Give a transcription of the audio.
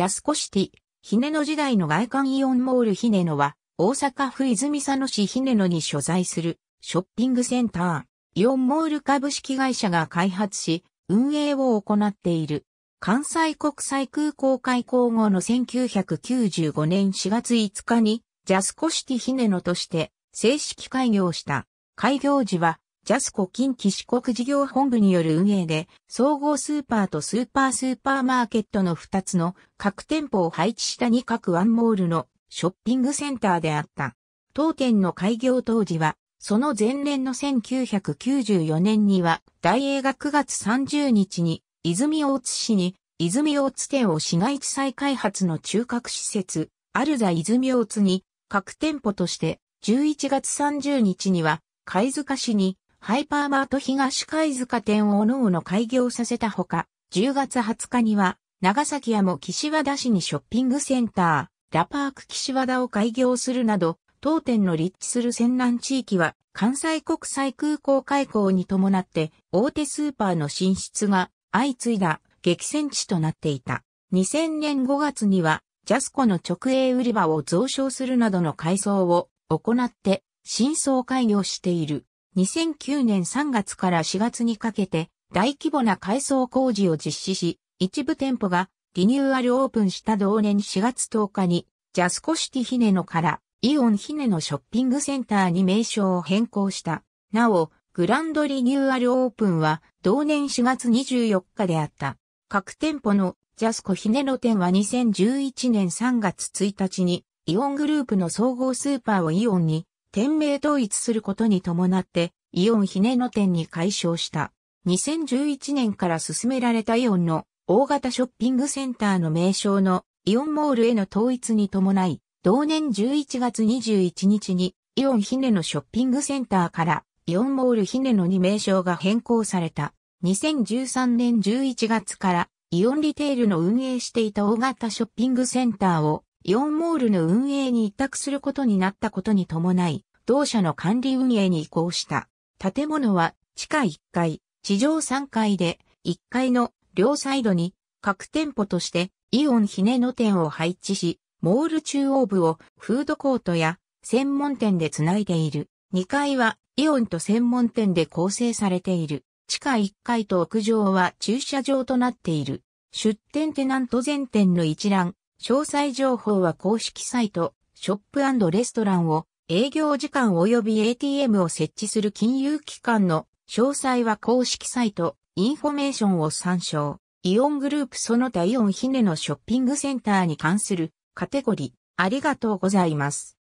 ジャスコシティ、ネノ時代の外観イオンモールネノは、大阪府泉佐野市ネノに所在するショッピングセンター、イオンモール株式会社が開発し、運営を行っている。関西国際空港開港後の1995年4月5日に、ジャスコシティネノとして正式開業した。開業時はジャスコ近畿四国事業本部による運営で、総合スーパーとスーパースーパーマーケットの2つの各店舗を配置した2角ワンモールのショッピングセンターであった。当店の開業当時は、その前年の1994年には、大英が9月30日に、泉大津市に、泉大津店を市街地再開発の中核施設、アルザ泉大津に、各店舗として、11月30日には、貝塚市に、ハイパーマート東貝塚店を各々開業させたほか、10月20日には、長崎屋も岸和田市にショッピングセンター、ラパーク岸和田を開業するなど、当店の立地する戦南地域は、関西国際空港開港に伴って、大手スーパーの進出が相次いだ激戦地となっていた。2000年5月には、ジャスコの直営売り場を増床するなどの改装を行って、新装開業している。2009年3月から4月にかけて大規模な改装工事を実施し、一部店舗がリニューアルオープンした同年4月10日にジャスコシティヒネノからイオンヒネノショッピングセンターに名称を変更した。なお、グランドリニューアルオープンは同年4月24日であった。各店舗のジャスコヒネノ店は2011年3月1日にイオングループの総合スーパーをイオンに店名統一することに伴って、イオンひねの店に解消した。2011年から進められたイオンの大型ショッピングセンターの名称のイオンモールへの統一に伴い、同年11月21日にイオンひねのショッピングセンターからイオンモールひねのに名称が変更された。2013年11月からイオンリテールの運営していた大型ショッピングセンターをイオンモールの運営に委託することになったことに伴い、同社の管理運営に移行した。建物は地下1階、地上3階で、1階の両サイドに各店舗としてイオンひねの店を配置し、モール中央部をフードコートや専門店でつないでいる。2階はイオンと専門店で構成されている。地下1階と屋上は駐車場となっている。出店テナント全店の一覧、詳細情報は公式サイト、ショップレストランを、営業時間及び ATM を設置する金融機関の詳細は公式サイト、インフォメーションを参照。イオングループその他イオンヒネのショッピングセンターに関するカテゴリー、ありがとうございます。